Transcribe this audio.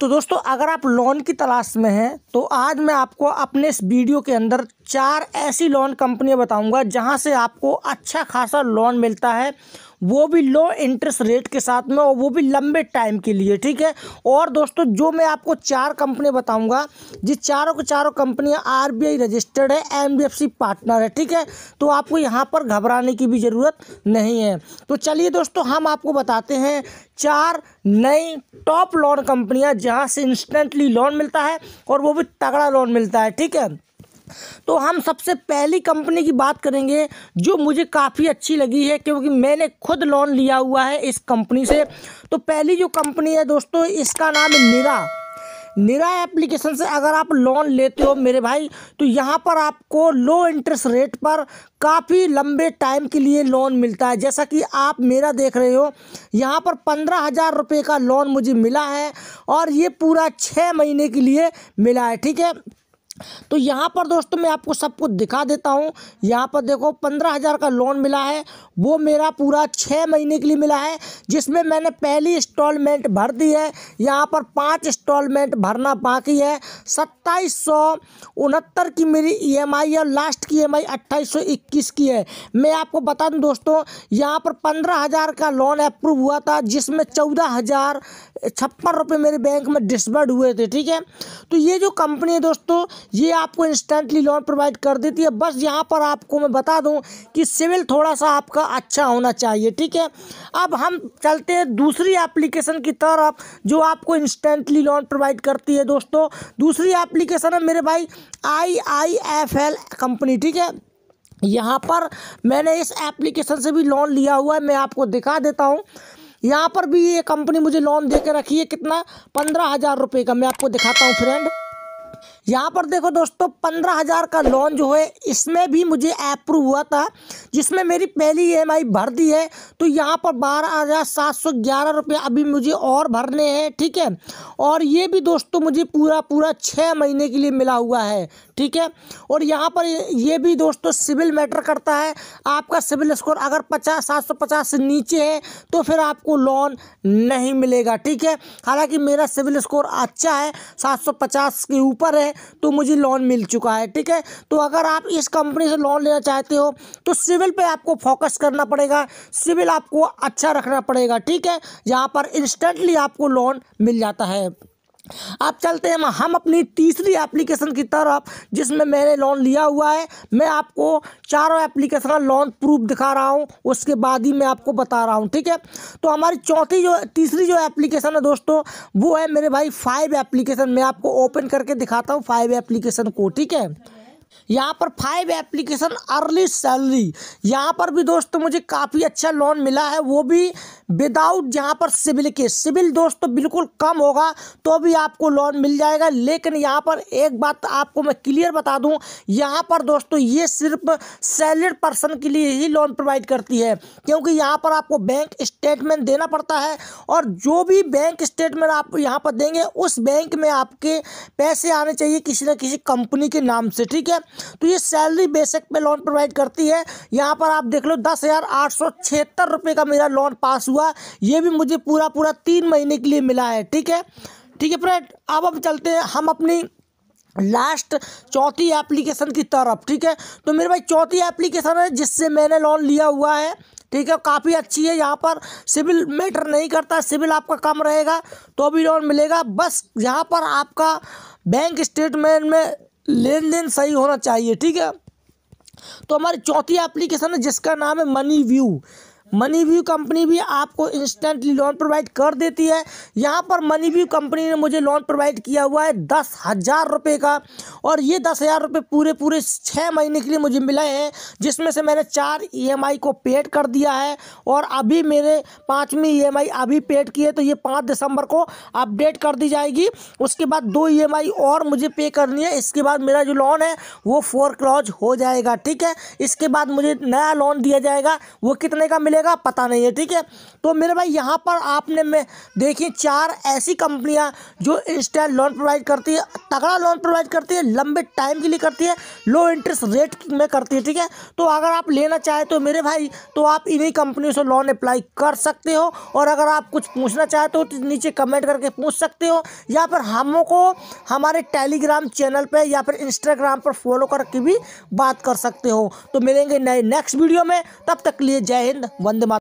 तो दोस्तों अगर आप लोन की तलाश में हैं तो आज मैं आपको अपने इस वीडियो के अंदर चार ऐसी लोन कंपनियां बताऊंगा जहां से आपको अच्छा खासा लोन मिलता है वो भी लो इंटरेस्ट रेट के साथ में और वो भी लंबे टाइम के लिए ठीक है और दोस्तों जो मैं आपको चार कंपनी बताऊंगा जिस चारों के चारों कंपनियां आरबीआई रजिस्टर्ड है एनबीएफसी पार्टनर है ठीक है तो आपको यहाँ पर घबराने की भी ज़रूरत नहीं है तो चलिए दोस्तों हम आपको बताते हैं चार नई टॉप लोन कंपनियाँ जहाँ से इंस्टेंटली लोन मिलता है और वो भी तगड़ा लोन मिलता है ठीक है तो हम सबसे पहली कंपनी की बात करेंगे जो मुझे काफ़ी अच्छी लगी है क्योंकि मैंने खुद लोन लिया हुआ है इस कंपनी से तो पहली जो कंपनी है दोस्तों इसका नाम निरा निरा एप्लीकेशन से अगर आप लोन लेते हो मेरे भाई तो यहाँ पर आपको लो इंटरेस्ट रेट पर काफ़ी लंबे टाइम के लिए लोन मिलता है जैसा कि आप मेरा देख रहे हो यहाँ पर पंद्रह हज़ार रुपये का लोन मुझे मिला है और ये पूरा छः महीने के लिए मिला है ठीक है तो यहाँ पर दोस्तों मैं आपको सब कुछ दिखा देता हूँ यहाँ पर देखो पंद्रह हज़ार का लोन मिला है वो मेरा पूरा छः महीने के लिए मिला है जिसमें मैंने पहली इंस्टॉलमेंट भर दी है यहाँ पर पाँच इंस्टॉलमेंट भरना बाकी है सत्ताईस सौ उनहत्तर की मेरी ईएमआई e है और लास्ट की ईएमआई e अट्ठाईस सौ इक्कीस की है मैं आपको बता दूँ दोस्तों यहाँ पर पंद्रह हज़ार का लोन अप्रूव हुआ था जिसमें चौदह हज़ार छप्पन रुपये मेरे बैंक में डिस्बर्ड हुए थे ठीक है तो ये जो कंपनी है दोस्तों ये आपको इंस्टेंटली लोन प्रोवाइड कर देती है बस यहाँ पर आपको मैं बता दूँ कि सिविल थोड़ा सा आपका अच्छा होना चाहिए ठीक है अब हम चलते हैं दूसरी एप्लीकेशन की तरफ जो आपको इंस्टेंटली लोन प्रोवाइड करती है दोस्तों दूसरी एप्लीकेशन है मेरे भाई I I F L company ठीक है यहाँ पर मैंने इस एप्लीकेशन से भी लोन लिया हुआ है मैं आपको दिखा देता हूँ यहाँ पर भी ये कंपनी मुझे लोन दे के रखी है कितना पंद्रह हज़ार रुपये का मैं आपको दिखाता हूँ फ्रेंड यहाँ पर देखो दोस्तों पंद्रह हज़ार का लोन जो है इसमें भी मुझे अप्रूव हुआ था जिसमें मेरी पहली ई भर दी है तो यहाँ पर बारह हज़ार सात सौ ग्यारह रुपये अभी मुझे और भरने हैं ठीक है और ये भी दोस्तों मुझे पूरा पूरा छः महीने के लिए मिला हुआ है ठीक है और यहाँ पर ये भी दोस्तों सिविल मैटर करता है आपका सिविल स्कोर अगर पचास सात सौ पचास से नीचे है तो फिर आपको लोन नहीं मिलेगा ठीक है हालांकि मेरा सिविल स्कोर अच्छा है सात सौ पचास के ऊपर है तो मुझे लोन मिल चुका है ठीक है तो अगर आप इस कंपनी से लोन लेना चाहते हो तो सिविल पे आपको फोकस करना पड़ेगा सिविल आपको अच्छा रखना पड़ेगा ठीक है यहाँ पर इंस्टेंटली आपको लोन मिल जाता है अब चलते हैं हम अपनी तीसरी एप्लीकेशन की तरफ जिसमें मैंने लोन लिया हुआ है मैं आपको चारों एप्लीकेशन का लोन प्रूफ दिखा रहा हूँ उसके बाद ही मैं आपको बता रहा हूँ ठीक है तो हमारी चौथी जो तीसरी जो एप्लीकेशन है दोस्तों वो है मेरे भाई फाइव एप्लीकेशन मैं आपको ओपन करके दिखाता हूँ फाइव एप्लीकेशन को ठीक है यहाँ पर फाइव एप्लीकेशन अर्ली सैलरी यहाँ पर भी दोस्तों मुझे काफ़ी अच्छा लोन मिला है वो भी विदाउट यहाँ पर सिविल के सिविल दोस्तों बिल्कुल कम होगा तो भी आपको लोन मिल जाएगा लेकिन यहाँ पर एक बात आपको मैं क्लियर बता दूँ यहाँ पर दोस्तों ये सिर्फ सैलरीड पर्सन के लिए ही लोन प्रोवाइड करती है क्योंकि यहाँ पर आपको बैंक स्टेटमेंट देना पड़ता है और जो भी बैंक स्टेटमेंट आप यहाँ पर देंगे उस बैंक में आपके पैसे आने चाहिए किसी न किसी कंपनी के नाम से ठीक है है तो ये सैलरी बेसिक पे लोन प्रोवाइड करती है यहाँ पर आप देख लो दस हज़ार आठ सौ छिहत्तर रुपये का मेरा लोन पास हुआ ये भी मुझे पूरा पूरा तीन महीने के लिए मिला है ठीक है ठीक है फ्रेंड अब हम चलते हैं हम अपनी लास्ट चौथी एप्लीकेशन की तरफ ठीक है तो मेरे भाई चौथी एप्लीकेशन है जिससे मैंने लोन लिया हुआ है ठीक है काफ़ी अच्छी है यहाँ पर सिविल मैटर नहीं करता सिविल आपका कम रहेगा तो भी लोन मिलेगा बस यहाँ पर आपका बैंक स्टेटमेंट में लेन देन सही होना चाहिए ठीक है तो हमारी चौथी एप्लीकेशन है जिसका नाम है money view money view company भी आपको इंस्टेंटली लोन प्रोवाइड कर देती है यहाँ पर मनी व्यू कंपनी ने मुझे लोन प्रोवाइड किया हुआ है दस हज़ार रुपये का और ये दस हज़ार रुपये पूरे पूरे छः महीने के लिए मुझे मिले हैं जिसमें से मैंने चार ई e को पेड कर दिया है और अभी मेरे पाँचवीं ई e अभी पेड की है तो ये पाँच दिसंबर को अपडेट कर दी जाएगी उसके बाद दो ई e और मुझे पे करनी है इसके बाद मेरा जो लोन है वो फोर क्लॉज हो जाएगा ठीक है इसके बाद मुझे नया लोन दिया जाएगा वो कितने का मिलेगा मिलेगा पता नहीं है ठीक है तो मेरे भाई यहाँ पर आपने मैं देखी चार ऐसी कंपनियाँ जो इंस्टेंट लोन प्रोवाइड करती है तगड़ा लोन प्रोवाइड करती है लंबे टाइम के लिए करती है लो इंटरेस्ट रेट में करती है ठीक है तो अगर आप लेना चाहें तो मेरे भाई तो आप इन्हीं कंपनियों से लोन अप्लाई कर सकते हो और अगर आप कुछ पूछना चाहते हो तो नीचे कमेंट करके पूछ सकते हो या फिर हमों को हमारे टेलीग्राम चैनल पर या फिर इंस्टाग्राम पर फॉलो करके भी बात कर सकते हो तो मिलेंगे नए नेक्स्ट वीडियो में तब तक लिए जय हिंद वंदे मात